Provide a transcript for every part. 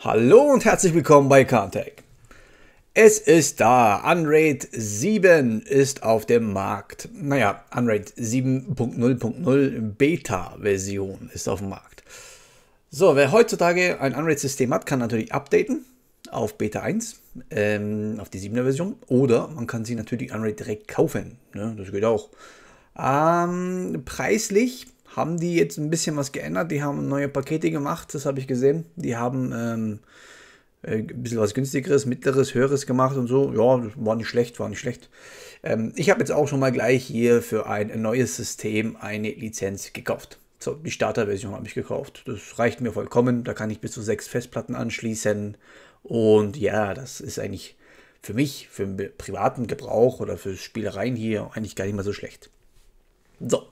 Hallo und herzlich willkommen bei Cartech. Es ist da. Unraid 7 ist auf dem Markt. Naja, Unraid 7.0.0 Beta-Version ist auf dem Markt. So, wer heutzutage ein Unraid-System hat, kann natürlich updaten auf Beta 1, ähm, auf die 7er Version. Oder man kann sie natürlich Unraid direkt kaufen. Ne? Das geht auch. Ähm, preislich haben die jetzt ein bisschen was geändert. Die haben neue Pakete gemacht, das habe ich gesehen. Die haben ähm, äh, ein bisschen was günstigeres, mittleres, höheres gemacht und so. Ja, war nicht schlecht, war nicht schlecht. Ähm, ich habe jetzt auch schon mal gleich hier für ein neues System eine Lizenz gekauft. So, die Starter-Version habe ich gekauft. Das reicht mir vollkommen. Da kann ich bis zu sechs Festplatten anschließen. Und ja, das ist eigentlich für mich, für den privaten Gebrauch oder für Spielereien hier eigentlich gar nicht mal so schlecht. So,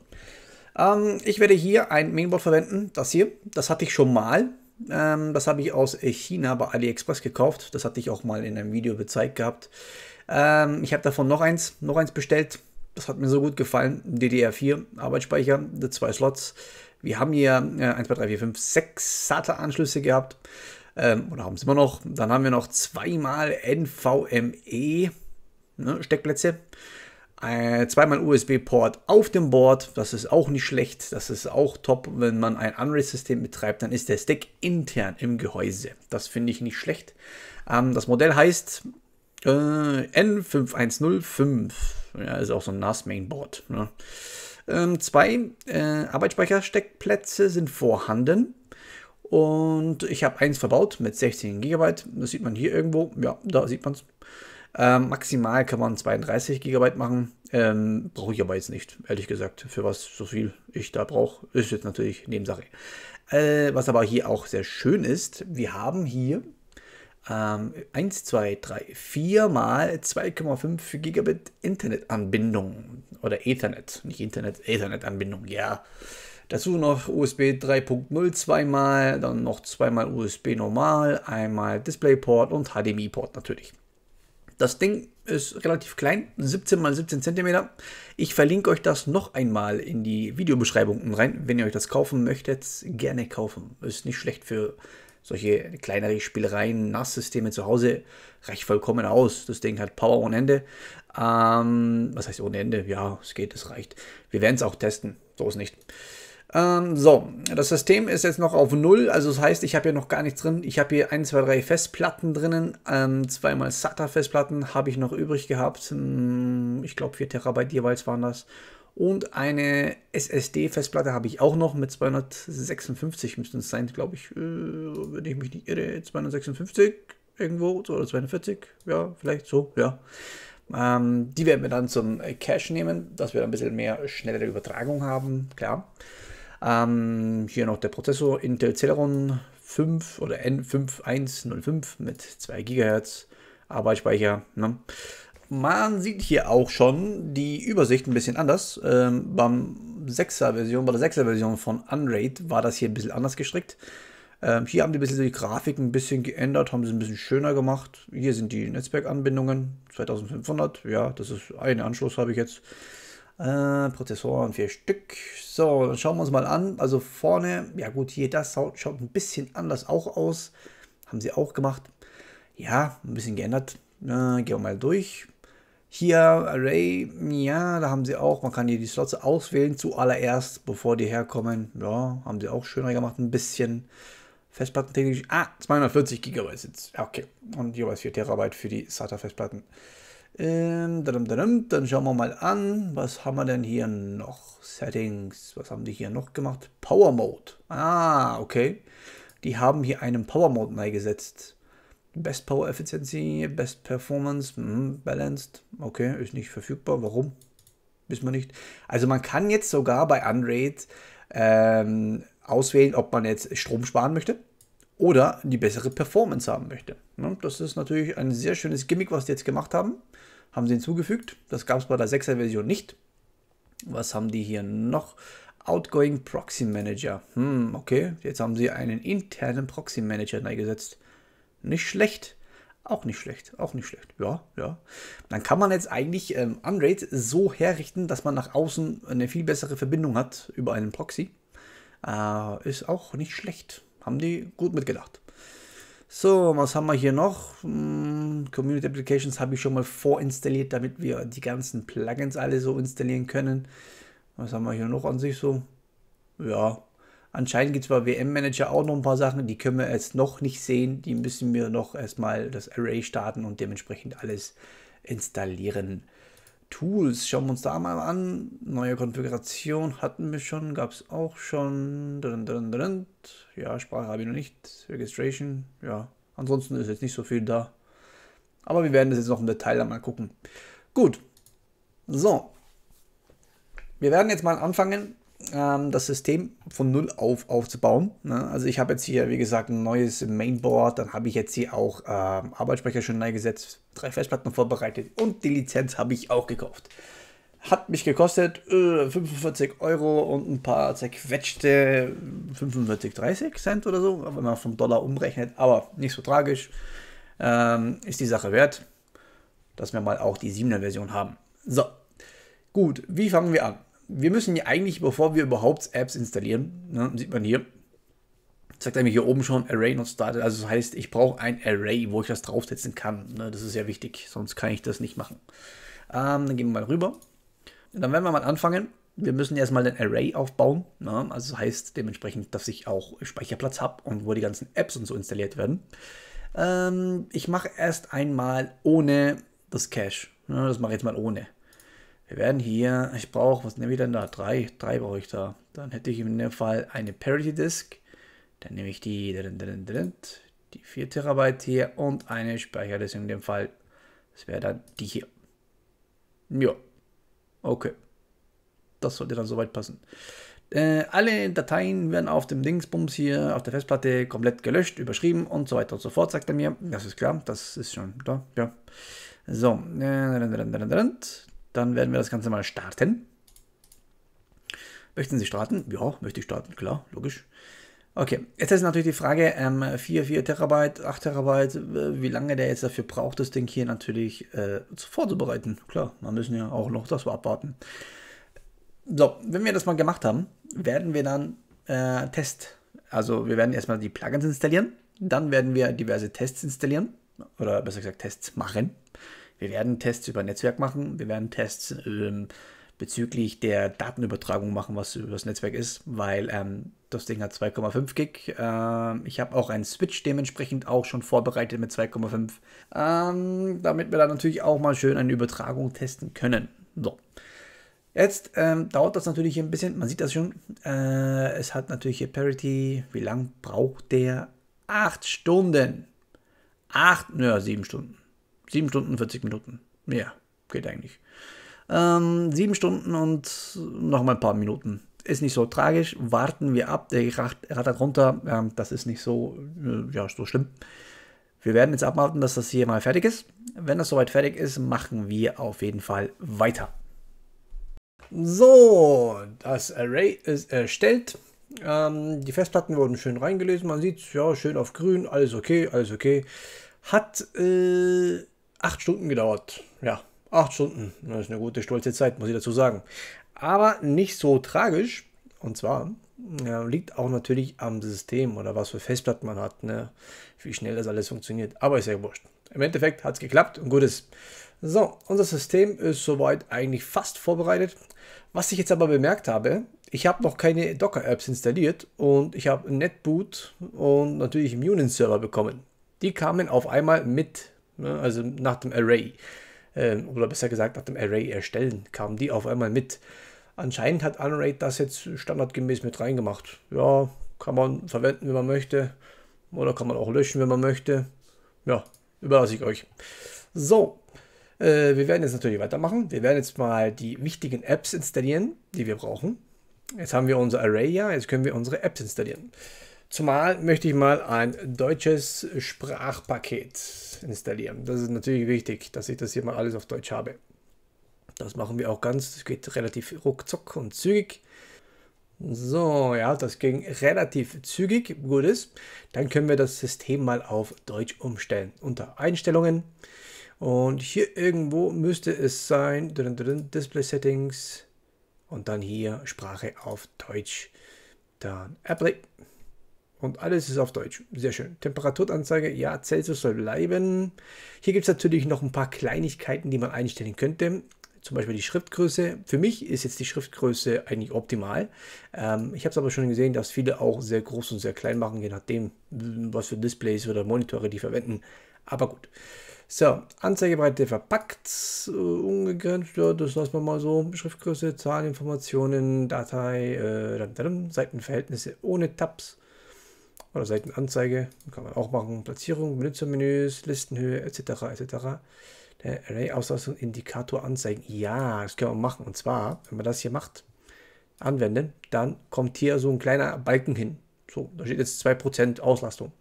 ähm, ich werde hier ein Mainboard verwenden, das hier. Das hatte ich schon mal. Ähm, das habe ich aus China bei AliExpress gekauft. Das hatte ich auch mal in einem Video gezeigt gehabt. Ähm, ich habe davon noch eins, noch eins bestellt. Das hat mir so gut gefallen. DDR4 Arbeitsspeicher, zwei Slots. Wir haben hier äh, 1, 2, 3, 4, 5, 6 SATA-Anschlüsse gehabt. Ähm, oder haben sie immer noch. Dann haben wir noch zweimal NVMe ne, Steckplätze. Äh, zweimal USB-Port auf dem Board. Das ist auch nicht schlecht. Das ist auch top. Wenn man ein Unreal-System betreibt, dann ist der Stack intern im Gehäuse. Das finde ich nicht schlecht. Ähm, das Modell heißt äh, N5105. Ja, ist auch so ein NAS-Mainboard. Ne? Ähm, zwei äh, Arbeitsspeichersteckplätze sind vorhanden. Und ich habe eins verbaut mit 16 GB. Das sieht man hier irgendwo. Ja, da sieht man es. Ähm, maximal kann man 32 GB machen. Ähm, brauche ich aber jetzt nicht, ehrlich gesagt. Für was so viel ich da brauche, ist jetzt natürlich Nebensache. Äh, was aber hier auch sehr schön ist, wir haben hier 1, 2, 3, 4 mal 2,5 Gigabit Internetanbindung oder Ethernet, nicht Internet, Ethernetanbindung, ja. Dazu noch USB 3.0 zweimal, dann noch zweimal USB normal, einmal DisplayPort und HDMI-Port natürlich. Das Ding ist relativ klein, 17 x 17 cm. Ich verlinke euch das noch einmal in die Videobeschreibung rein. Wenn ihr euch das kaufen möchtet, gerne kaufen. Ist nicht schlecht für solche kleinere Spielereien, NAS-Systeme zu Hause. Reicht vollkommen aus. Das Ding hat Power ohne Ende. Ähm, was heißt ohne Ende? Ja, es geht, es reicht. Wir werden es auch testen. So ist nicht. Ähm, so, das System ist jetzt noch auf Null, also das heißt, ich habe hier noch gar nichts drin. Ich habe hier 1, 2, 3 Festplatten drinnen, ähm, zweimal SATA-Festplatten habe ich noch übrig gehabt. Hm, ich glaube 4 Terabyte jeweils waren das. Und eine SSD-Festplatte habe ich auch noch mit 256 müssten es sein, glaube ich, äh, wenn ich mich nicht irre, 256 irgendwo oder 240, ja, vielleicht so, ja. Ähm, die werden wir dann zum Cache nehmen, dass wir ein bisschen mehr schnellere Übertragung haben, klar. Ähm, hier noch der Prozessor Intel Celeron 5 oder N5105 mit 2 GHz Arbeitsspeicher. Ne? Man sieht hier auch schon die Übersicht ein bisschen anders. Ähm, beim 6er Version, bei der 6er Version von Unraid war das hier ein bisschen anders gestrickt. Ähm, hier haben die ein bisschen die Grafik ein bisschen geändert, haben sie ein bisschen schöner gemacht. Hier sind die Netzwerkanbindungen, 2500, ja, das ist ein Anschluss habe ich jetzt. Äh, Prozessoren, vier Stück. So, dann schauen wir uns mal an. Also vorne, ja gut, hier das schaut, ein bisschen anders auch aus. Haben sie auch gemacht. Ja, ein bisschen geändert. Äh, gehen wir mal durch. Hier Array, ja, da haben sie auch, man kann hier die Slots auswählen zuallererst, bevor die herkommen. Ja, haben sie auch schöner gemacht, ein bisschen. Festplatten technisch, ah, 240 GB jetzt. Okay, und jeweils 4 TB für die SATA-Festplatten. Ähm, dann schauen wir mal an, was haben wir denn hier noch? Settings, was haben die hier noch gemacht? Power Mode. Ah, okay. Die haben hier einen Power Mode neigesetzt. Best Power Efficiency, Best Performance, mh, hm, Balanced. Okay, ist nicht verfügbar. Warum? Wissen wir nicht. Also man kann jetzt sogar bei Unraid ähm, auswählen, ob man jetzt Strom sparen möchte oder die bessere Performance haben möchte. Ne, das ist natürlich ein sehr schönes Gimmick, was die jetzt gemacht haben. Haben sie hinzugefügt. Das gab es bei der 6er Version nicht. Was haben die hier noch? Outgoing Proxy Manager. Hm, okay. Jetzt haben sie einen internen Proxy Manager eingesetzt. Nicht schlecht. Auch nicht schlecht, auch nicht schlecht. Ja, ja. Dann kann man jetzt eigentlich ähm, Unraid so herrichten, dass man nach außen eine viel bessere Verbindung hat über einen Proxy. Äh, ist auch nicht schlecht. Haben die gut mitgedacht. So, was haben wir hier noch? Hm, Community Applications habe ich schon mal vorinstalliert, damit wir die ganzen Plugins alle so installieren können. Was haben wir hier noch an sich so? Ja, anscheinend gibt es bei WM Manager auch noch ein paar Sachen, die können wir jetzt noch nicht sehen. Die müssen wir noch erstmal das Array starten und dementsprechend alles installieren. Tools, schauen wir uns da mal an. Neue Konfiguration hatten wir schon, gab es auch schon. Ja, Sprache habe ich noch nicht. Registration, ja. Ansonsten ist jetzt nicht so viel da. Aber wir werden das jetzt noch im Detail einmal gucken. Gut. So. Wir werden jetzt mal anfangen, ähm, das System von null auf aufzubauen. Ne? Also ich habe jetzt hier, wie gesagt, ein neues Mainboard, dann habe ich jetzt hier auch ähm, Arbeitsspeicher schon neu gesetzt, drei Festplatten vorbereitet und die Lizenz habe ich auch gekauft. Hat mich gekostet äh, 45 Euro und ein paar zerquetschte 45, 30 Cent oder so, wenn man vom Dollar umrechnet, aber nicht so tragisch. Ähm, ist die Sache wert, dass wir mal auch die 7er Version haben. So, gut, wie fangen wir an? wir müssen ja eigentlich, bevor wir überhaupt Apps installieren, ne, sieht man hier, zeigt er mir hier oben schon Array not started. Also das heißt, ich brauche ein Array, wo ich das draufsetzen kann. Ne, das ist ja wichtig, sonst kann ich das nicht machen. Ähm, dann gehen wir mal rüber. Und dann werden wir mal anfangen. Wir müssen erstmal ein Array aufbauen. Ne, also das heißt dementsprechend, dass ich auch Speicherplatz habe und wo die ganzen Apps und so installiert werden. Ähm, ich mache erst einmal ohne das Cache. Ne, das mache ich jetzt mal ohne. Wir werden hier, ich brauche, was nehme ich denn da? Drei, drei brauche ich da. Dann hätte ich in dem Fall eine Parity Disk. Dann nehme ich die, die 4 Terabyte hier und eine Speicherdisk in dem Fall. Das wäre dann die hier. Ja, okay. Das sollte dann soweit passen. Äh, alle Dateien werden auf dem Dingsbums hier auf der Festplatte komplett gelöscht, überschrieben und so weiter und so fort, sagt er mir. Das ist klar, das ist schon da, ja. So, äh, dann werden wir das Ganze mal starten. Möchten Sie starten? Ja, möchte ich starten, klar, logisch. Okay, jetzt ist natürlich die Frage, ähm, 4, 4 Terabyte, 8 Terabyte, äh, wie lange der jetzt dafür braucht, das Ding hier natürlich äh, vorzubereiten. Klar, man müssen ja auch noch das abwarten. So, wenn wir das mal gemacht haben, werden wir dann äh, Test, also wir werden erstmal die Plugins installieren, dann werden wir diverse Tests installieren, oder besser gesagt Tests machen. Wir werden Tests über Netzwerk machen, wir werden Tests ähm, bezüglich der Datenübertragung machen, was über das Netzwerk ist, weil ähm, das Ding hat 2,5 Gig. Ähm, ich habe auch einen Switch dementsprechend auch schon vorbereitet mit 2,5, ähm, damit wir da natürlich auch mal schön eine Übertragung testen können. So. Jetzt ähm, dauert das natürlich ein bisschen, man sieht das schon, äh, es hat natürlich hier Parity, wie lang braucht der? Acht Stunden. Acht, naja, sieben Stunden. 7 Stunden, 40 Minuten. Mehr geht eigentlich. Ähm, 7 Stunden und nochmal ein paar Minuten. Ist nicht so tragisch. Warten wir ab. Der rattert runter. Ähm, das ist nicht so, äh, ja, so schlimm. Wir werden jetzt abwarten, dass das hier mal fertig ist. Wenn das soweit fertig ist, machen wir auf jeden Fall weiter. So, das Array ist erstellt. Ähm, die Festplatten wurden schön reingelesen. Man sieht ja, schön auf grün. Alles okay, alles okay. Hat äh, acht Stunden gedauert. Ja, acht Stunden. Das ist eine gute, stolze Zeit, muss ich dazu sagen. Aber nicht so tragisch. Und zwar ja, liegt auch natürlich am System oder was für Festplatten man hat, ne? wie schnell das alles funktioniert. Aber ist ja wurscht. Im Endeffekt hat es geklappt und gut ist. So, unser System ist soweit eigentlich fast vorbereitet. Was ich jetzt aber bemerkt habe, ich habe noch keine Docker-Apps installiert und ich habe NetBoot und natürlich Munin-Server bekommen. Die kamen auf einmal mit Ne? Also nach dem Array, äh, oder besser gesagt nach dem Array erstellen, kamen die auf einmal mit. Anscheinend hat Unraid das jetzt standardgemäß mit reingemacht. Ja, kann man verwenden, wenn man möchte. Oder kann man auch löschen, wenn man möchte. Ja, überlasse ich euch. So, äh, wir werden jetzt natürlich weitermachen. Wir werden jetzt mal die wichtigen Apps installieren, die wir brauchen. Jetzt haben wir unser Array ja, jetzt können wir unsere Apps installieren. Zumal möchte ich mal ein deutsches Sprachpaket installieren. Das ist natürlich wichtig, dass ich das hier mal alles auf Deutsch habe. Das machen wir auch ganz, das geht relativ ruckzuck und zügig. So, ja, das ging relativ zügig, gutes. Dann können wir das System mal auf Deutsch umstellen. Unter Einstellungen. Und hier irgendwo müsste es sein, Display Settings. Und dann hier Sprache auf Deutsch. Dann Apple. Und alles ist auf Deutsch. Sehr schön. Temperaturanzeige, ja, Celsius soll bleiben. Hier gibt es natürlich noch ein paar Kleinigkeiten, die man einstellen könnte. Zum Beispiel die Schriftgröße. Für mich ist jetzt die Schriftgröße eigentlich optimal. Ähm, ich habe es aber schon gesehen, dass viele auch sehr groß und sehr klein machen, je nachdem, was für Displays oder Monitore die verwenden. Aber gut. So, Anzeigebreite verpackt, äh, ungegrenzt, ja, das lassen wir mal so. Schriftgröße, Zahlen, Informationen, Datei, äh, Seitenverhältnisse ohne Tabs. Oder Seitenanzeige kann man auch machen. Platzierung, Benutzermenüs, Listenhöhe etc. etc. Der Array-Auslastung, Indikator anzeigen. Ja, das können wir machen. Und zwar, wenn man das hier macht, anwenden, dann kommt hier so ein kleiner Balken hin. So, da steht jetzt 2% Auslastung.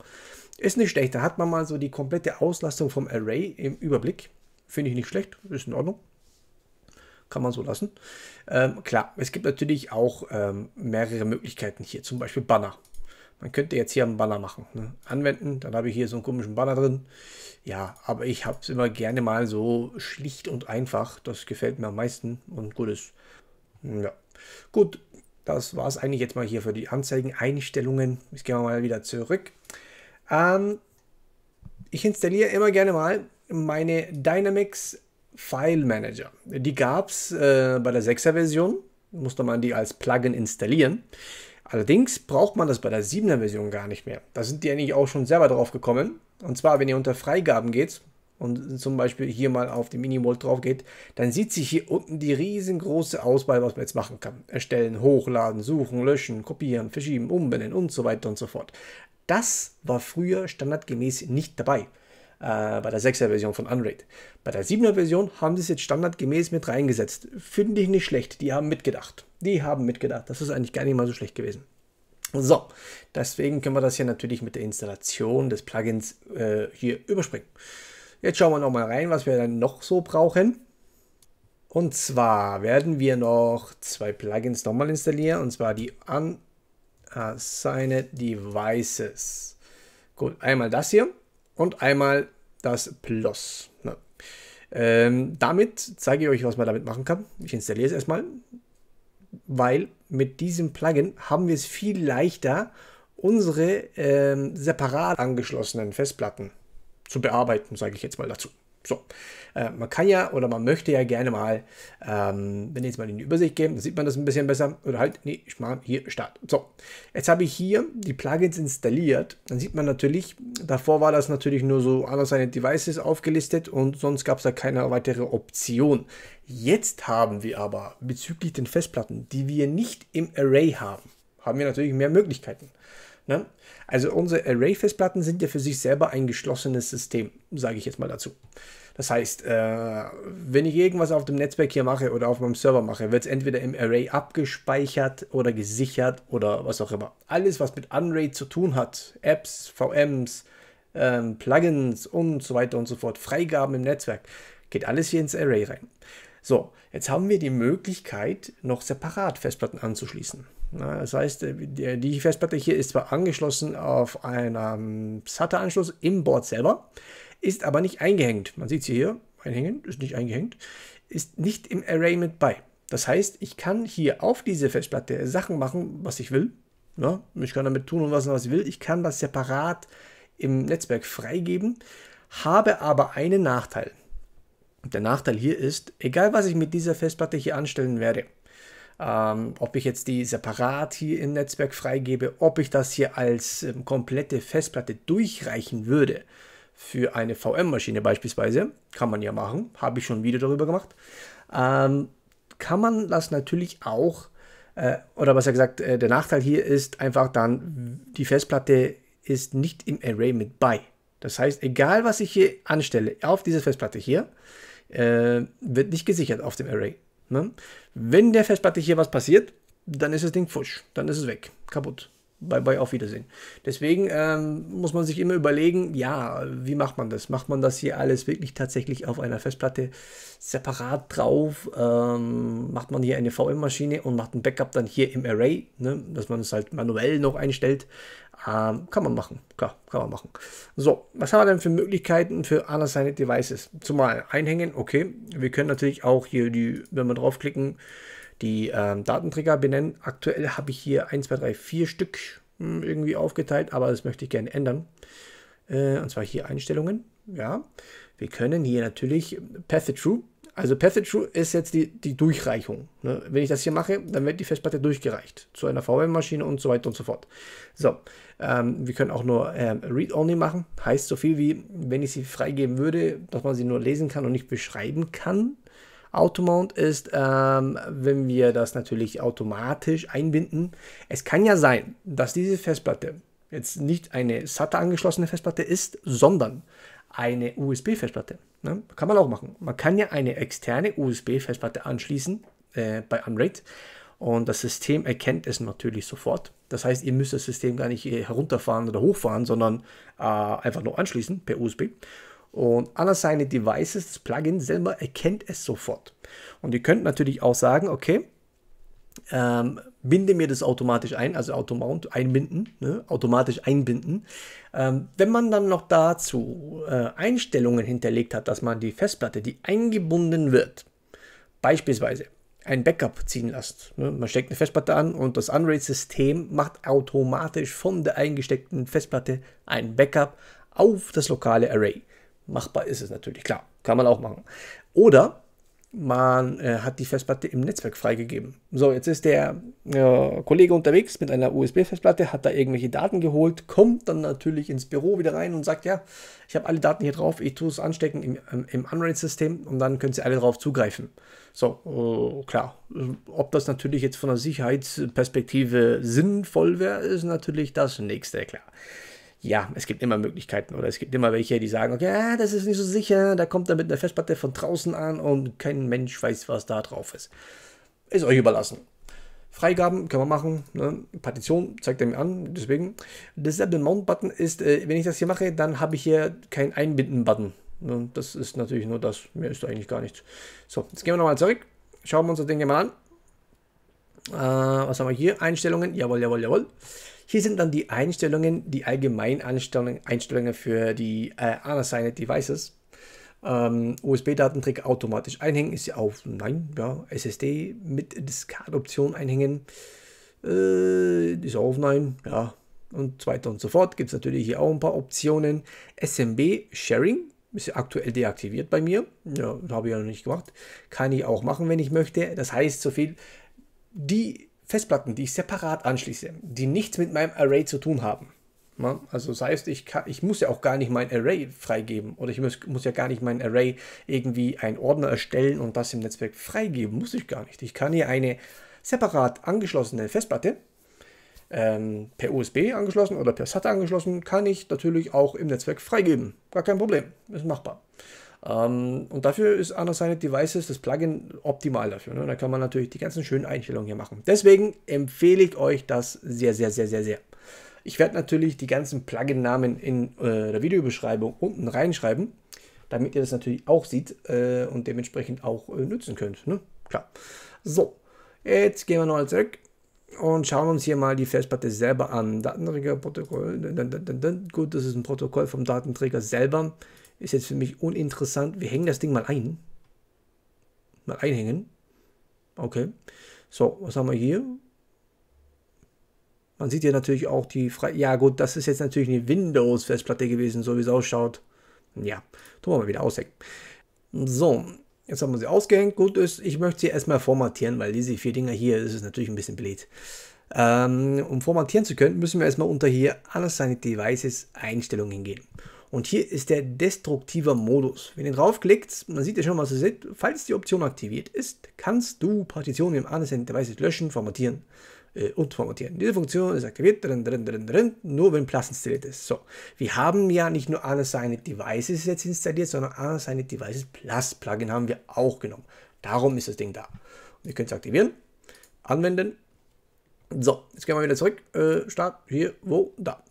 Ist nicht schlecht. Da hat man mal so die komplette Auslastung vom Array im Überblick. Finde ich nicht schlecht. Ist in Ordnung. Kann man so lassen. Ähm, klar, es gibt natürlich auch ähm, mehrere Möglichkeiten hier. Zum Beispiel Banner. Man könnte jetzt hier einen Banner machen. Ne? Anwenden, dann habe ich hier so einen komischen Banner drin. Ja, aber ich habe es immer gerne mal so schlicht und einfach. Das gefällt mir am meisten und gut ist. Ja, gut. Das war es eigentlich jetzt mal hier für die Anzeigeneinstellungen. Jetzt gehen wir mal wieder zurück. Ähm, ich installiere immer gerne mal meine Dynamics File Manager. Die gab es äh, bei der 6er Version. Musste man die als Plugin installieren. Allerdings braucht man das bei der 7er Version gar nicht mehr. Da sind die eigentlich auch schon selber drauf gekommen. Und zwar, wenn ihr unter Freigaben geht und zum Beispiel hier mal auf die Minimold drauf geht, dann sieht sich hier unten die riesengroße Auswahl, was man jetzt machen kann. Erstellen, hochladen, suchen, löschen, kopieren, verschieben, umbenennen und so weiter und so fort. Das war früher standardgemäß nicht dabei äh, bei der 6er Version von Unraid. Bei der 7er Version haben sie es jetzt standardgemäß mit reingesetzt. Finde ich nicht schlecht, die haben mitgedacht. Die haben mitgedacht, das ist eigentlich gar nicht mal so schlecht gewesen. So, deswegen können wir das hier natürlich mit der Installation des Plugins äh, hier überspringen. Jetzt schauen wir noch mal rein, was wir dann noch so brauchen. Und zwar werden wir noch zwei Plugins nochmal installieren, und zwar die Unassigned äh, Devices. Gut, einmal das hier und einmal das Plus. Ne? Ähm, damit zeige ich euch, was man damit machen kann. Ich installiere es erstmal, weil mit diesem Plugin haben wir es viel leichter, unsere ähm, separat angeschlossenen Festplatten zu bearbeiten, sage ich jetzt mal dazu. So, äh, man kann ja oder man möchte ja gerne mal, ähm, wenn jetzt mal in die Übersicht gehe, dann sieht man das ein bisschen besser. Oder halt, nee, ich mache hier Start. So, jetzt habe ich hier die Plugins installiert. Dann sieht man natürlich, davor war das natürlich nur so anders seine Devices aufgelistet und sonst gab es da keine weitere Option. Jetzt haben wir aber bezüglich den Festplatten, die wir nicht im Array haben, haben wir natürlich mehr Möglichkeiten. Ne? Also unsere Array-Festplatten sind ja für sich selber ein geschlossenes System, sage ich jetzt mal dazu. Das heißt, äh, wenn ich irgendwas auf dem Netzwerk hier mache oder auf meinem Server mache, wird es entweder im Array abgespeichert oder gesichert oder was auch immer. Alles, was mit Unraid zu tun hat, Apps, VMs, ähm, Plugins und so weiter und so fort, Freigaben im Netzwerk, geht alles hier ins Array rein. So, jetzt haben wir die Möglichkeit, noch separat Festplatten anzuschließen. Das heißt, äh, die Festplatte hier ist zwar angeschlossen auf einen ähm, SATA-Anschluss im Board selber, ist aber nicht eingehängt. Man sieht sie hier, einhängen, ist nicht eingehängt, ist nicht im Array mit bei. Das heißt, ich kann hier auf diese Festplatte Sachen machen, was ich will. Ja, ich kann damit tun und was, was ich will. Ich kann das separat im Netzwerk freigeben, habe aber einen Nachteil. Der Nachteil hier ist, egal was ich mit dieser Festplatte hier anstellen werde, ähm, ob ich jetzt die separat hier im Netzwerk freigebe, ob ich das hier als ähm, komplette Festplatte durchreichen würde für eine VM-Maschine beispielsweise, kann man ja machen, habe ich schon ein Video darüber gemacht, ähm, kann man das natürlich auch, äh, oder besser gesagt, äh, der Nachteil hier ist einfach dann, die Festplatte ist nicht im Array mit bei. Das heißt, egal was ich hier anstelle auf diese Festplatte hier, äh, wird nicht gesichert auf dem Array. Ne? Wenn der Festplatte hier was passiert, dann ist das Ding futsch, dann ist es weg, kaputt bei, bei Auf Wiedersehen. Deswegen ähm, muss man sich immer überlegen, ja, wie macht man das? Macht man das hier alles wirklich tatsächlich auf einer Festplatte separat drauf? Ähm, macht man hier eine VM-Maschine und macht ein Backup dann hier im Array, ne? dass man es halt manuell noch einstellt? Ähm, kann man machen, klar, kann man machen. So, was haben wir denn für Möglichkeiten für alle seine Devices? Zumal einhängen, okay, wir können natürlich auch hier die, wenn wir draufklicken, die ähm, Datenträger benennen. Aktuell habe ich hier 1, 2, 3, 4 Stück mh, hm, irgendwie aufgeteilt, aber das möchte ich gerne ändern. Äh, und zwar hier Einstellungen. Ja, wir können hier natürlich Path-Through. Also Path-Through ist jetzt die, die Durchreichung. Ne? Wenn ich das hier mache, dann wird die Festplatte durchgereicht zu einer VM-Maschine und so weiter und so fort. So, ähm, wir können auch nur ähm, Read-Only machen. Heißt so viel wie, wenn ich sie freigeben würde, dass man sie nur lesen kann und nicht beschreiben kann. Automount ist, ähm, wenn wir das natürlich automatisch einbinden. Es kann ja sein, dass diese Festplatte jetzt nicht eine SATA angeschlossene Festplatte ist, sondern eine USB-Festplatte. Ne? Kann man auch machen. Man kann ja eine externe USB-Festplatte anschließen äh, bei Unraid und das System erkennt es natürlich sofort. Das heißt, ihr müsst das System gar nicht äh, herunterfahren oder hochfahren, sondern äh, einfach nur anschließen per USB. Und alle seine Devices, das Plugin selber erkennt es sofort. Und ihr könnt natürlich auch sagen, okay, ähm, binde mir das automatisch ein, also Automount einbinden, ne? automatisch einbinden. Ähm, wenn man dann noch dazu äh, Einstellungen hinterlegt hat, dass man die Festplatte, die eingebunden wird, beispielsweise ein Backup ziehen lässt, Ne? Man steckt eine Festplatte an und das Unraid-System macht automatisch von der eingesteckten Festplatte ein Backup auf das lokale Array. Machbar ist es natürlich, klar, kann man auch machen. Oder man äh, hat die Festplatte im Netzwerk freigegeben. So, jetzt ist der äh, Kollege unterwegs mit einer USB-Festplatte, hat da irgendwelche Daten geholt, kommt dann natürlich ins Büro wieder rein und sagt, ja, ich habe alle Daten hier drauf, ich tue es anstecken im, ähm, im, Unraid-System und dann können Sie alle drauf zugreifen. So, äh, klar, ob das natürlich jetzt von der Sicherheitsperspektive sinnvoll wäre, ist natürlich das nächste, klar ja, es gibt immer Möglichkeiten oder es gibt immer welche, die sagen, okay, ah, das ist nicht so sicher, da kommt er mit einer Festplatte von draußen an und kein Mensch weiß, was da drauf ist. Ist euch überlassen. Freigaben können wir machen. Ne? Partition zeigt er mir an. Deswegen, derselbe Mount-Button ist, äh, wenn ich das hier mache, dann habe ich hier keinen Einbinden-Button. Ne? Das ist natürlich nur das. mir ist da eigentlich gar nichts. So, jetzt gehen wir nochmal zurück. Schauen wir uns das Ding hier mal an. Äh, was haben wir hier? Einstellungen. Jawohl, jawohl, jawohl. Hier sind dann die Einstellungen, die allgemeinen Einstellungen für die äh, Unassigned Devices. Ähm, USB-Datenträger automatisch einhängen ist ja auf Nein, ja, SSD mit Discard-Option einhängen äh, ist auf Nein, ja, und so weiter und so fort. Gibt es natürlich hier auch ein paar Optionen. SMB Sharing ist ja aktuell deaktiviert bei mir, ja, habe ich ja noch nicht gemacht, kann ich auch machen, wenn ich möchte. Das heißt, so viel die Festplatten, die ich separat anschließe, die nichts mit meinem Array zu tun haben. Na, also das heißt, ich, kann, ich muss ja auch gar nicht mein Array freigeben oder ich muss, muss ja gar nicht mein Array irgendwie einen Ordner erstellen und das im Netzwerk freigeben, muss ich gar nicht. Ich kann hier eine separat angeschlossene Festplatte ähm, per USB angeschlossen oder per SATA angeschlossen, kann ich natürlich auch im Netzwerk freigeben. Gar kein Problem, ist machbar. Ähm, und dafür ist einer seiner Devices das Plugin optimal dafür. Ne? Da kann man natürlich die ganzen schönen Einstellungen hier machen. Deswegen empfehle ich euch das sehr, sehr, sehr, sehr, sehr. Ich werde natürlich die ganzen Plugin-Namen in äh, der Videobeschreibung unten reinschreiben, damit ihr das natürlich auch seht äh, und dementsprechend auch äh, nutzen könnt. Ne? Klar. So, jetzt gehen wir nochmal zurück und schauen uns hier mal die Festplatte selber an. Datenträgerprotokoll. Gut, das ist ein Protokoll vom Datenträger selber ist jetzt für mich uninteressant. Wir hängen das Ding mal ein. Mal einhängen. Okay. So, was haben wir hier? Man sieht hier natürlich auch die frei. Ja, gut, das ist jetzt natürlich eine Windows-Festplatte gewesen, so wie es ausschaut. Ja, tun wir mal wieder aushängen. So, jetzt haben wir sie ausgehängt. Gut ist, ich möchte sie erstmal formatieren, weil diese vier Dinger hier, das ist natürlich ein bisschen blöd. Ähm, um formatieren zu können, müssen wir erstmal unter hier alles seine Devices Einstellungen gehen. Und hier ist der destruktive Modus. Wenn ihr draufklickt, man sieht ja schon, was ihr seht. Falls die Option aktiviert ist, kannst du Partitionen im anderen Device löschen, formatieren äh, und formatieren. Diese Funktion ist aktiviert, drin, drin, drin, drin, nur wenn Plus installiert ist. So, wir haben ja nicht nur Unassigned Devices jetzt installiert, sondern Unassigned Devices Plus Plugin haben wir auch genommen. Darum ist das Ding da. Und ihr könnt es aktivieren, anwenden. So, jetzt gehen wir wieder zurück. Äh, Start, hier, wo, da.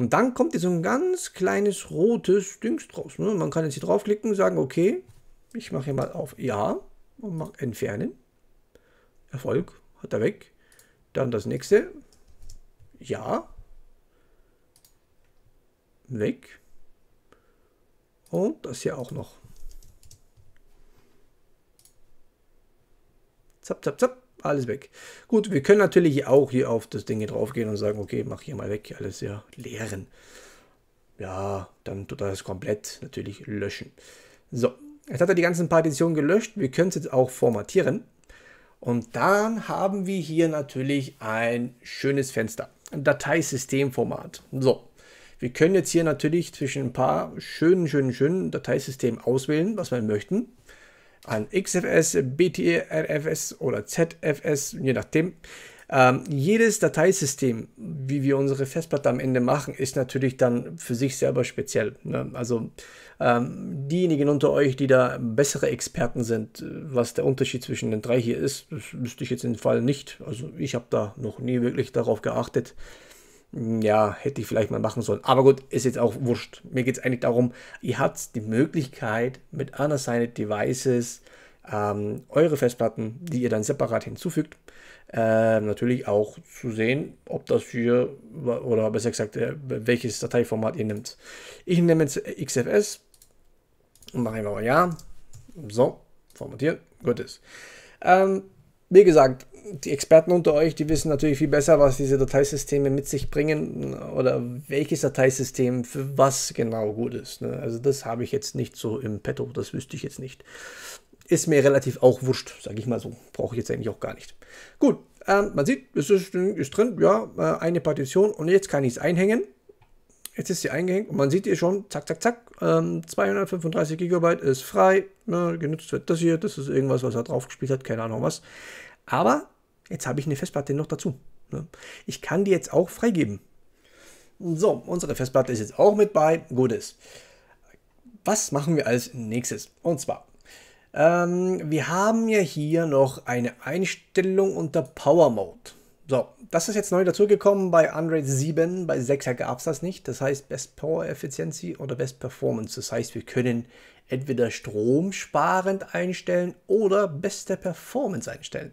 Und dann kommt hier so ein ganz kleines rotes Dings draus. Ne? Man kann jetzt hier draufklicken, sagen, okay, ich mache hier mal auf Ja und mache Entfernen. Erfolg, hat er weg. Dann das nächste. Ja. Weg. Und das hier auch noch. Zap, zap, zap alles weg. Gut, wir können natürlich auch hier auf das Ding hier drauf gehen und sagen, okay, mach hier mal weg, alles ja leeren. Ja, dann tut er das komplett natürlich löschen. So, jetzt hat er die ganzen Partitionen gelöscht. Wir können es jetzt auch formatieren. Und dann haben wir hier natürlich ein schönes Fenster. Ein Dateisystemformat. So, wir können jetzt hier natürlich zwischen ein paar schönen, schönen, schönen Dateisystemen auswählen, was wir möchten an XFS, BTRFS e, oder ZFS, je nachdem. Ähm, jedes Dateisystem, wie wir unsere Festplatte am Ende machen, ist natürlich dann für sich selber speziell. Ne? Also ähm, diejenigen unter euch, die da bessere Experten sind, was der Unterschied zwischen den drei hier ist, das wüsste ich jetzt im Fall nicht. Also ich habe da noch nie wirklich darauf geachtet ja, hätte ich vielleicht mal machen sollen. Aber gut, ist jetzt auch wurscht. Mir geht es eigentlich darum, ihr habt die Möglichkeit, mit Unassigned Devices ähm, eure Festplatten, die ihr dann separat hinzufügt, äh, natürlich auch zu sehen, ob das hier, oder besser gesagt, äh, welches Dateiformat ihr nehmt. Ich nehme jetzt XFS und mache einfach mal Ja. So, formatieren, gut ist. Ähm, wie gesagt, die Experten unter euch, die wissen natürlich viel besser, was diese Dateisysteme mit sich bringen oder welches Dateisystem für was genau gut ist. Ne? Also das habe ich jetzt nicht so im Petto, das wüsste ich jetzt nicht. Ist mir relativ auch wurscht, sage ich mal so. Brauche ich jetzt eigentlich auch gar nicht. Gut, ähm, man sieht, es ist, ist, drin, ja, äh, eine Partition und jetzt kann ich es einhängen. Jetzt ist sie eingehängt und man sieht hier schon, zack, zack, zack, ähm, 235 GB ist frei, ne, genutzt wird das hier, das ist irgendwas, was er drauf gespielt hat, keine Ahnung was. Aber jetzt habe ich eine Festplatte noch dazu. Ne? Ich kann die jetzt auch freigeben. So, unsere Festplatte ist jetzt auch mit bei. Gutes. Was machen wir als nächstes? Und zwar, ähm, wir haben ja hier noch eine Einstellung unter Power Mode. So, das ist jetzt neu dazugekommen bei Android 7, bei 6er gab es das nicht. Das heißt Best Power Efficiency oder Best Performance. Das heißt, wir können entweder stromsparend einstellen oder beste Performance einstellen.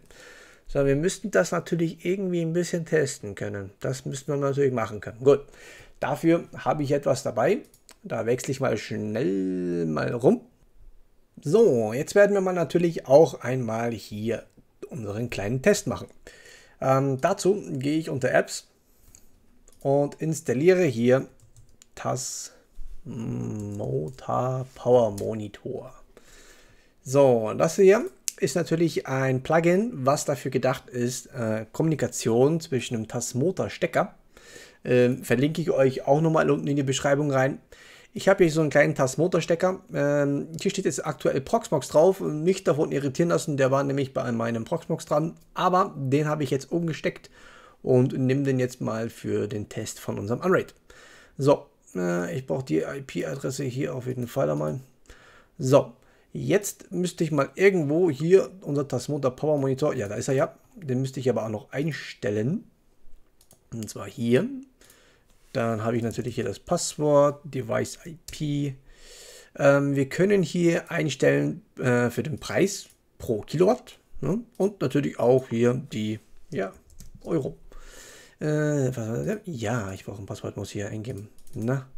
So, wir müssten das natürlich irgendwie ein bisschen testen können. Das müssten wir natürlich machen können. Gut, dafür habe ich etwas dabei. Da wechsle ich mal schnell mal rum. So, jetzt werden wir mal natürlich auch einmal hier unseren kleinen Test machen. Ähm, dazu gehe ich unter Apps und installiere hier Tasmota Power Monitor. So, das hier ist natürlich ein Plugin, was dafür gedacht ist, äh, Kommunikation zwischen dem tas motor stecker Ähm, verlinke ich euch auch nochmal unten in die Beschreibung rein. Ich habe hier so einen kleinen Tasmotor-Stecker. Ähm, hier steht jetzt aktuell Proxmox drauf. Nicht davon irritieren lassen, der war nämlich bei meinem Proxmox dran. Aber den habe ich jetzt umgesteckt und nehme den jetzt mal für den Test von unserem Unraid. So, äh, ich brauche die IP-Adresse hier auf jeden Fall einmal. So, jetzt müsste ich mal irgendwo hier unser TAS-Motor Power Monitor, ja da ist er ja, den müsste ich aber auch noch einstellen. Und zwar hier. Dann habe ich natürlich hier das Passwort, Device IP. Ähm, wir können hier einstellen äh, für den Preis pro Kilowatt ne? und natürlich auch hier die ja, Euro. Äh, ja, ich brauche ein Passwort, muss hier eingeben. Na,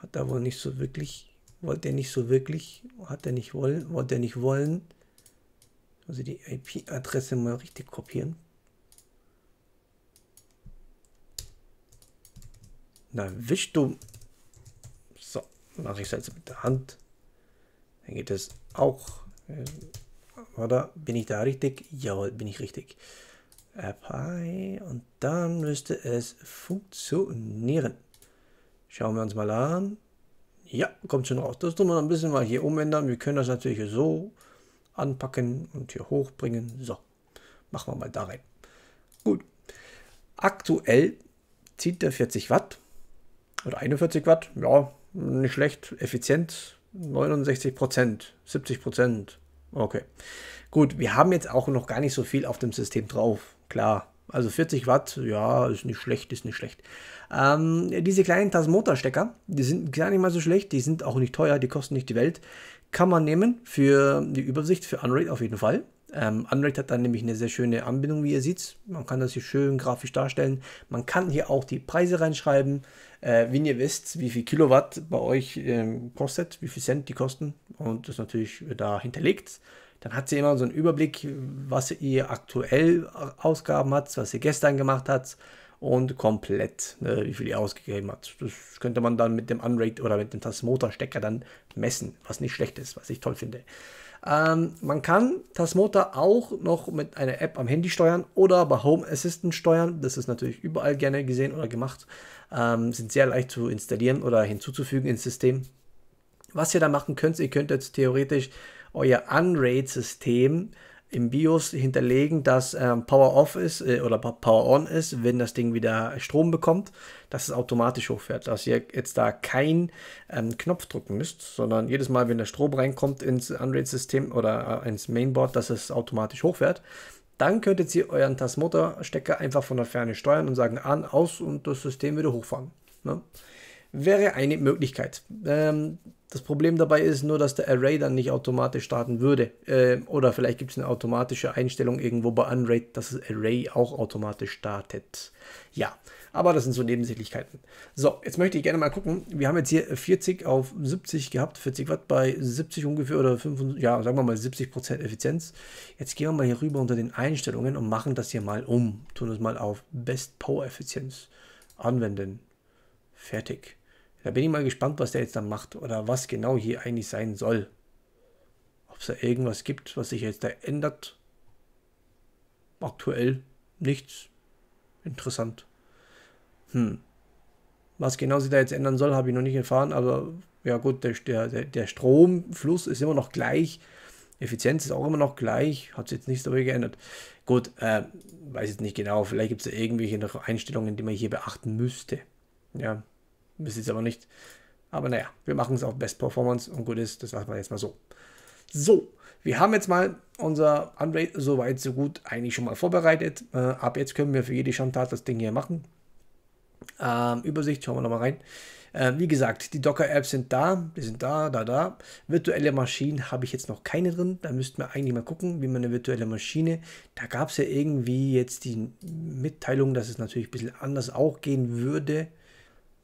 hat er wohl nicht so wirklich, wollte er nicht so wirklich, hat er nicht wollen, wollte er nicht wollen. Also die IP-Adresse mal richtig kopieren. Na, wisch du. So, mache ich es jetzt mit der Hand. Dann geht es auch. Äh, oder bin ich da richtig? Ja, bin ich richtig. Apply und dann müsste es funktionieren. Schauen wir uns mal an. Ja, kommt schon raus. Das tun wir ein bisschen mal hier umändern. Wir können das natürlich so anpacken und hier hochbringen. So, machen wir mal da rein. Gut. Aktuell zieht der 40 Watt. Oder 41 Watt, ja, nicht schlecht. Effizient 69 Prozent, 70 Prozent. Okay. Gut, wir haben jetzt auch noch gar nicht so viel auf dem System drauf. Klar, also 40 Watt, ja, ist nicht schlecht, ist nicht schlecht. Ähm, diese kleinen Tasmota-Stecker, die sind gar nicht mal so schlecht, die sind auch nicht teuer, die kosten nicht die Welt. Kann man nehmen für die Übersicht, für Android auf jeden Fall. Ähm, Android hat dann nämlich eine sehr schöne Anbindung, wie ihr seht. Man kann das hier schön grafisch darstellen. Man kann hier auch die Preise reinschreiben. Äh, wenn ihr wisst, wie viel Kilowatt bei euch ähm, kostet, wie viel Cent die kosten und das natürlich da hinterlegt, dann hat sie immer so einen Überblick, was ihr aktuell Ausgaben hat, was ihr gestern gemacht hat und komplett, äh, wie viel ihr ausgegeben hat. Das könnte man dann mit dem Unrate oder mit dem Tasmotor-Stecker dann messen, was nicht schlecht ist, was ich toll finde. Ähm, man kann Tasmota auch noch mit einer App am Handy steuern oder bei Home Assistant steuern. Das ist natürlich überall gerne gesehen oder gemacht. Ähm, sind sehr leicht zu installieren oder hinzuzufügen ins System. Was ihr da machen könnt, ihr könnt jetzt theoretisch euer Unraid-System im BIOS hinterlegen, dass ähm, Power Off ist äh, oder Power On ist, wenn das Ding wieder Strom bekommt, dass es automatisch hochfährt, dass ihr jetzt da keinen ähm, Knopf drücken müsst, sondern jedes Mal, wenn der Strom reinkommt ins Android-System oder äh, ins Mainboard, dass es automatisch hochfährt. Dann könntet ihr euren Tasmota-Stecker einfach von der Ferne steuern und sagen an, aus und das System wieder hochfahren. Ne? Wäre eine Möglichkeit. Ähm, das Problem dabei ist nur, dass der Array dann nicht automatisch starten würde. Äh, oder vielleicht gibt es eine automatische Einstellung irgendwo bei Unraid, dass das Array auch automatisch startet. Ja, aber das sind so Nebensächlichkeiten. So, jetzt möchte ich gerne mal gucken. Wir haben jetzt hier 40 auf 70 gehabt, 40 Watt bei 70 ungefähr oder 5, ja, sagen wir mal 70% Effizienz. Jetzt gehen wir mal hier rüber unter den Einstellungen und machen das hier mal um. Tun es mal auf Best Power Effizienz anwenden. Fertig. Da bin ich mal gespannt, was der jetzt dann macht oder was genau hier eigentlich sein soll. Ob es da irgendwas gibt, was sich jetzt da ändert. Aktuell nichts. Interessant. Hm. Was genau sich da jetzt ändern soll, habe ich noch nicht erfahren, aber ja gut, der, der, der Stromfluss ist immer noch gleich. Effizienz ist auch immer noch gleich, hat sich jetzt nichts dabei geändert. Gut, äh, weiß jetzt nicht genau, vielleicht gibt es da irgendwelche noch Einstellungen, die man hier beachten müsste. Ja, bis jetzt aber nicht. Aber naja, wir machen es auf Best Performance und gut ist, das machen wir jetzt mal so. So, wir haben jetzt mal unser Unraid soweit so gut eigentlich schon mal vorbereitet. Äh, ab jetzt können wir für jede Schandtat das Ding hier machen. Ähm, Übersicht, schauen wir nochmal rein. Äh, wie gesagt, die Docker-Apps sind da, die sind da, da, da. Virtuelle Maschinen habe ich jetzt noch keine drin. Da müssten wir eigentlich mal gucken, wie man eine virtuelle Maschine, da gab es ja irgendwie jetzt die Mitteilung, dass es natürlich ein bisschen anders auch gehen würde.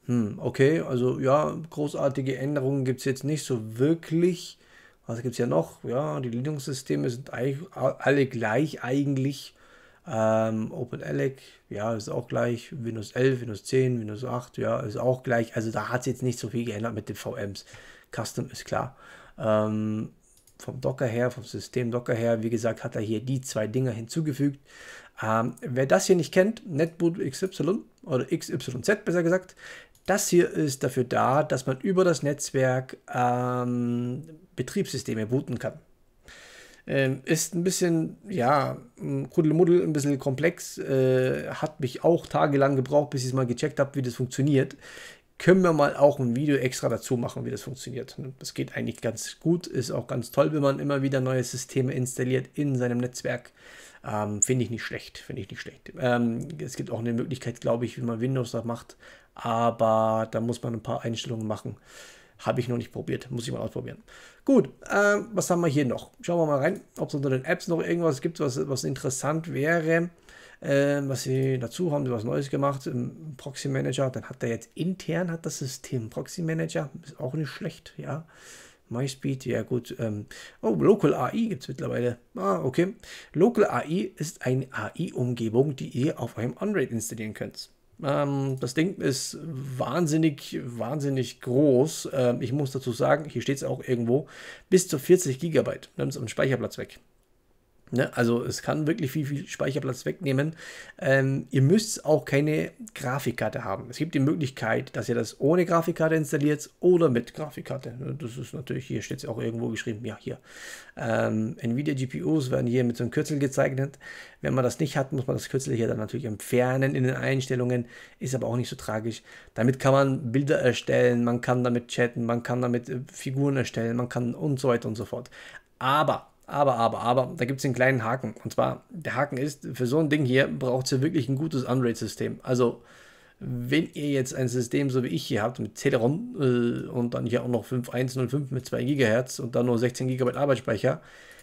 Hm, okay, also ja, großartige Änderungen gibt es jetzt nicht so wirklich. Was gibt es ja noch? Ja, die Linux-Systeme sind alle gleich eigentlich. Ähm, OpenELEC, ja, ist auch gleich. Windows 11, Windows 10, Windows 8, ja, ist auch gleich. Also da hat es jetzt nicht so viel geändert mit den VMs. Custom ist klar. Ähm, vom Docker her, vom System Docker her, wie gesagt, hat er hier die zwei Dinger hinzugefügt. Ähm, wer das hier nicht kennt, Netboot XY oder XYZ besser gesagt, das hier ist dafür da, dass man über das Netzwerk ähm, Betriebssysteme booten kann. Ähm, ist ein bisschen, ja, Kuddelmuddel, ein bisschen komplex. Äh, hat mich auch tagelang gebraucht, bis ich es mal gecheckt habe, wie das funktioniert. Können wir mal auch ein Video extra dazu machen, wie das funktioniert. Das geht eigentlich ganz gut, ist auch ganz toll, wenn man immer wieder neue Systeme installiert in seinem Netzwerk. Ähm, Finde ich nicht schlecht. Finde ich nicht schlecht. Ähm, es gibt auch eine Möglichkeit, glaube ich, wie man Windows da macht. Aber da muss man ein paar Einstellungen machen. Habe ich noch nicht probiert, muss ich mal ausprobieren. Gut, äh, was haben wir hier noch? Schauen wir mal rein, ob es unter den Apps noch irgendwas gibt, was, was interessant wäre. Äh, was sie dazu haben, sie was Neues gemacht im ähm, Proxy Manager. Dann hat er jetzt intern hat das System Proxy Manager, ist auch nicht schlecht, ja. MySpeed, ja gut. Ähm, oh, Local AI gibt es mittlerweile. Ah, okay. Local AI ist eine AI-Umgebung, die ihr auf einem Android installieren könnt. Ähm, das Ding ist wahnsinnig, wahnsinnig groß. Ähm, ich muss dazu sagen, hier steht es auch irgendwo, bis zu 40 Gigabyte. Nimmt es am Speicherplatz weg. Ne? Also es kann wirklich viel, viel Speicherplatz wegnehmen. Ähm, ihr müsst auch keine Grafikkarte haben. Es gibt die Möglichkeit, dass ihr das ohne Grafikkarte installiert oder mit Grafikkarte. Ne? Das ist natürlich, hier steht es auch irgendwo geschrieben, ja hier. Ähm, Nvidia GPUs werden hier mit so einem Kürzel gezeichnet. Wenn man das nicht hat, muss man das Kürzel hier dann natürlich entfernen in den Einstellungen. Ist aber auch nicht so tragisch. Damit kann man Bilder erstellen, man kann damit chatten, man kann damit äh, Figuren erstellen, man kann und so weiter und so fort. Aber aber, aber, aber, da gibt es einen kleinen Haken. Und zwar, der Haken ist, für so ein Ding hier braucht es ja wirklich ein gutes Unraid-System. Also, wenn ihr jetzt ein System so wie ich hier habt mit Celeron äh, und dann hier auch noch 5105 mit 2 GHz und dann nur 16 GB Arbeitsspeicher,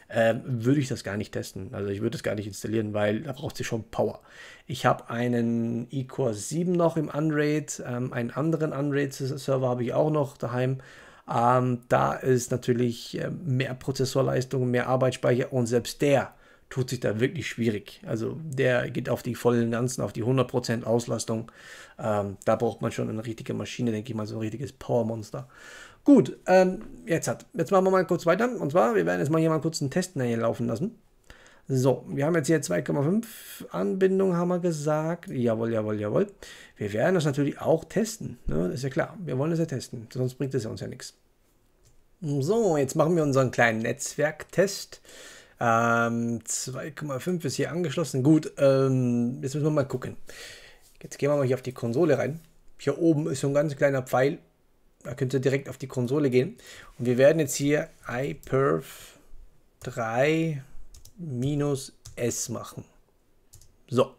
äh, würde ich das gar nicht testen. Also ich würde das gar nicht installieren, weil da braucht sie schon Power. Ich habe einen eCore 7 noch im Unraid, ähm, einen anderen Unraid-Server habe ich auch noch daheim ähm, da ist natürlich äh, mehr Prozessorleistung, mehr Arbeitsspeicher und selbst der tut sich da wirklich schwierig. Also der geht auf die vollen Ganzen, auf die 100% Auslastung. Ähm, da braucht man schon eine richtige Maschine, denke ich mal, so ein richtiges Powermonster. Gut, ähm, jetzt, hat, jetzt machen wir mal kurz weiter. Und zwar, wir werden jetzt mal hier mal kurz einen Test laufen lassen. So, wir haben jetzt hier 2,5 Anbindung, haben wir gesagt. Jawohl, jawohl, jawohl. Wir werden das natürlich auch testen. Ne? Das ist ja klar. Wir wollen das ja testen. Sonst bringt es ja uns ja nichts. So, jetzt machen wir unseren kleinen Netzwerktest. Ähm, 2,5 ist hier angeschlossen. Gut, ähm, jetzt müssen wir mal gucken. Jetzt gehen wir mal hier auf die Konsole rein. Hier oben ist so ein ganz kleiner Pfeil. Da könnt ihr direkt auf die Konsole gehen. Und wir werden jetzt hier iPerf 3 minus S machen. So,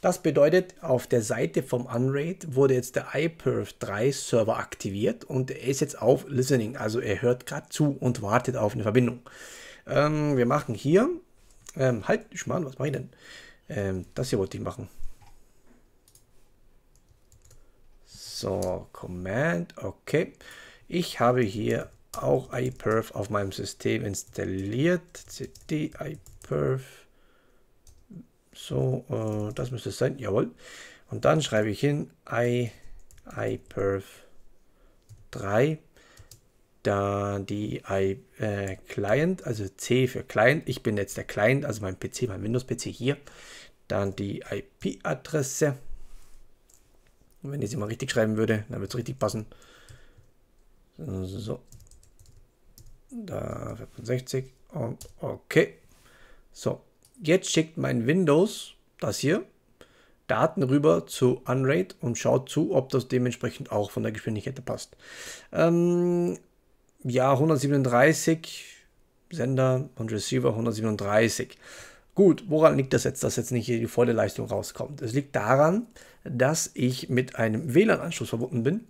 das bedeutet, auf der Seite vom Unraid wurde jetzt der iPerf 3 Server aktiviert und er ist jetzt auf Listening, also er hört gerade zu und wartet auf eine Verbindung. Ähm, wir machen hier, ähm, halt, Schmarrn, was mache ich denn? Ähm, das hier wollte ich machen. So, Command, okay. Ich habe hier auch iPerf auf meinem System installiert. cd iPerf perf. So, äh, das müsste es sein, jawohl. Und dann schreibe ich hin i, i perf 3 da die I, äh, Client, also C für Client, ich bin jetzt der Client, also mein PC, mein Windows-PC hier, dann die IP-Adresse. wenn ich sie mal richtig schreiben würde, dann wird es richtig passen. So, da 65 und okay. So, jetzt schickt mein Windows, das hier, Daten rüber zu Unrate und schaut zu, ob das dementsprechend auch von der Geschwindigkeit passt. Ähm, ja, 137 Sender und Receiver 137. Gut, woran liegt das jetzt, dass jetzt nicht hier die volle Leistung rauskommt? Es liegt daran, dass ich mit einem WLAN-Anschluss verbunden bin.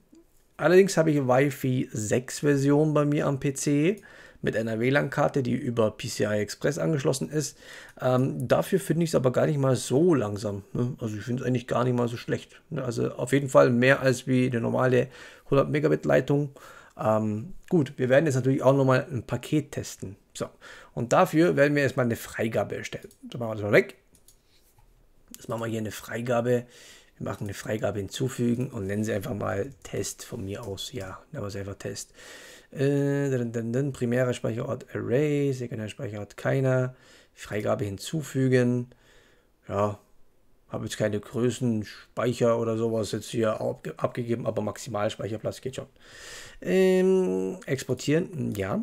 Allerdings habe ich Wi-Fi 6 Version bei mir am PC mit einer WLAN-Karte, die über PCI Express angeschlossen ist. Ähm, dafür finde ich es aber gar nicht mal so langsam. Ne? Also ich finde es eigentlich gar nicht mal so schlecht. Ne? Also auf jeden Fall mehr als wie eine normale 100 Megabit Leitung. Ähm, gut, wir werden jetzt natürlich auch nochmal ein Paket testen. So, und dafür werden wir erstmal eine Freigabe erstellen. So machen wir das mal weg. Jetzt machen wir hier eine Freigabe. Wir machen eine Freigabe hinzufügen und nennen sie einfach mal Test von mir aus. Ja, nennen wir es einfach Test. Äh, primärer Speicherort Array, sekundärer Speicherort keiner. Freigabe hinzufügen. Ja, habe jetzt keine Größen, Speicher oder sowas jetzt hier abge abgegeben, aber Maximalspeicherplatz geht schon. Ähm, exportieren, hm, ja.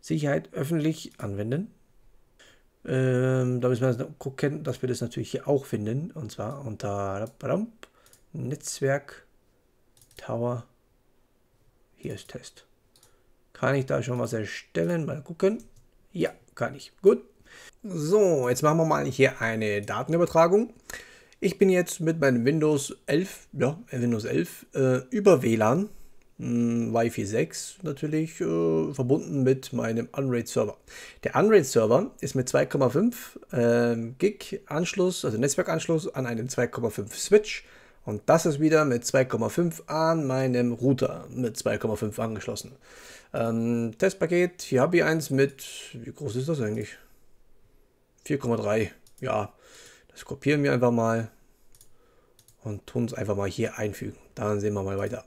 Sicherheit öffentlich anwenden. Ähm, da müssen wir gucken, dass wir das natürlich hier auch finden. Und zwar unter Netzwerk Tower. Hier ist Test. Kann ich da schon was erstellen? Mal gucken. Ja, kann ich. Gut. So, jetzt machen wir mal hier eine Datenübertragung. Ich bin jetzt mit meinem Windows 11, ja, Windows 11 äh, über WLAN, mh, hm, Wi-Fi 6 natürlich, äh, verbunden mit meinem Unraid-Server. Der Unraid-Server ist mit 2,5 äh, Gig Anschluss, also Netzwerkanschluss an einem 2,5 Switch. Und das ist wieder mit 2,5 an meinem Router mit 2,5 angeschlossen. Ähm, Testpaket, hier habe ich eins mit, wie groß ist das eigentlich? 4,3. Ja, das kopieren wir einfach mal und tun es einfach mal hier einfügen. Dann sehen wir mal weiter.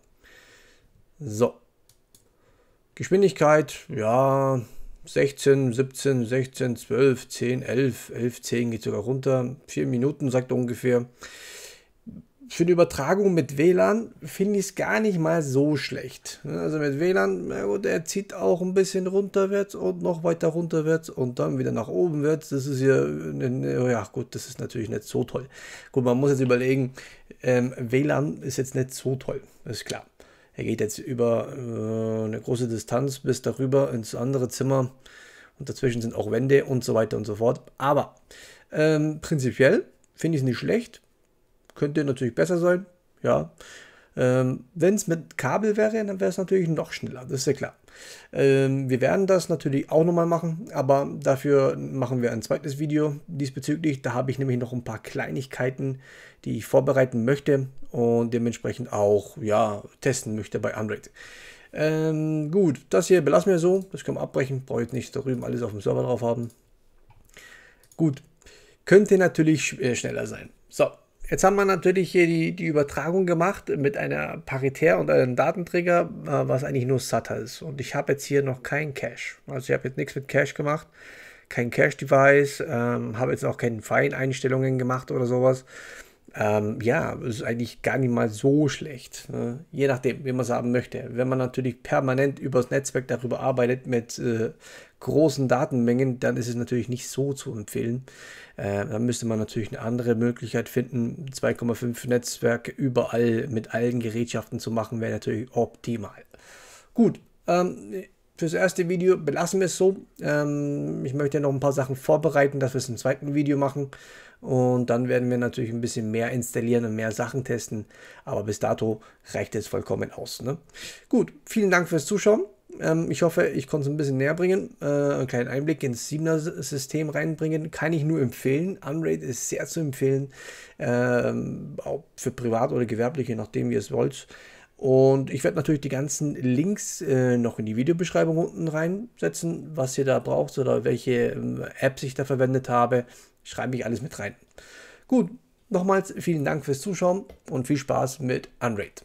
So. Geschwindigkeit, ja, 16, 17, 16, 12, 10, 11, 11, 10 geht sogar runter. 4 Minuten sagt er ungefähr für eine Übertragung mit WLAN finde ich es gar nicht mal so schlecht. Ne? Also mit WLAN, na gut, er zieht auch ein bisschen runterwärts und noch weiter runterwärts und dann wieder nach oben wärts. Das ist ja, ne, ne, ja gut, das ist natürlich nicht so toll. Gut, man muss jetzt überlegen, ähm, WLAN ist jetzt nicht so toll, ist klar. Er geht jetzt über äh, eine große Distanz bis darüber ins andere Zimmer und dazwischen sind auch Wände und so weiter und so fort. Aber ähm, prinzipiell finde ich es nicht schlecht könnte natürlich besser sein, ja. Ähm, Wenn es mit Kabel wäre, dann wäre es natürlich noch schneller, das ist ja klar. Ähm, wir werden das natürlich auch nochmal machen, aber dafür machen wir ein zweites Video diesbezüglich. Da habe ich nämlich noch ein paar Kleinigkeiten, die ich vorbereiten möchte und dementsprechend auch ja, testen möchte bei Android. Ähm, gut, das hier belassen wir so. Das können wir abbrechen. Brauche jetzt nicht darüber alles auf dem Server drauf haben. Gut, könnte natürlich äh, schneller sein. So, Jetzt haben wir natürlich hier die, die Übertragung gemacht mit einer Paritär und einem Datenträger, äh, was eigentlich nur SATA ist. Und ich habe jetzt hier noch keinen Cache. Also ich habe jetzt nichts mit Cache gemacht, kein Cache-Device, ähm, habe jetzt auch keine Feineinstellungen gemacht oder sowas. Ähm, ja, ist eigentlich gar nicht mal so schlecht. Ne? Je nachdem, wie man es haben möchte. Wenn man natürlich permanent übers Netzwerk darüber arbeitet mit äh, großen Datenmengen, dann ist es natürlich nicht so zu empfehlen. Äh, dann müsste man natürlich eine andere Möglichkeit finden, 2,5 Netzwerke überall mit allen Gerätschaften zu machen, wäre natürlich optimal. Gut, ähm, fürs erste Video belassen wir es so. Ähm, ich möchte ja noch ein paar Sachen vorbereiten, dass wir es im zweiten Video machen. Und dann werden wir natürlich ein bisschen mehr installieren und mehr Sachen testen. Aber bis dato reicht es vollkommen aus. Ne? Gut, vielen Dank fürs Zuschauen. Ähm, ich hoffe, ich konnte es ein bisschen näher bringen, äh, einen kleinen Einblick ins 7er-System reinbringen. Kann ich nur empfehlen. Unraid ist sehr zu empfehlen, ähm, auch für privat oder gewerbliche, nachdem, ihr es wollt. Und ich werde natürlich die ganzen Links äh, noch in die Videobeschreibung unten reinsetzen, was ihr da braucht oder welche ähm, Apps ich da verwendet habe. Schreibe ich alles mit rein. Gut, nochmals vielen Dank fürs Zuschauen und viel Spaß mit Unraid.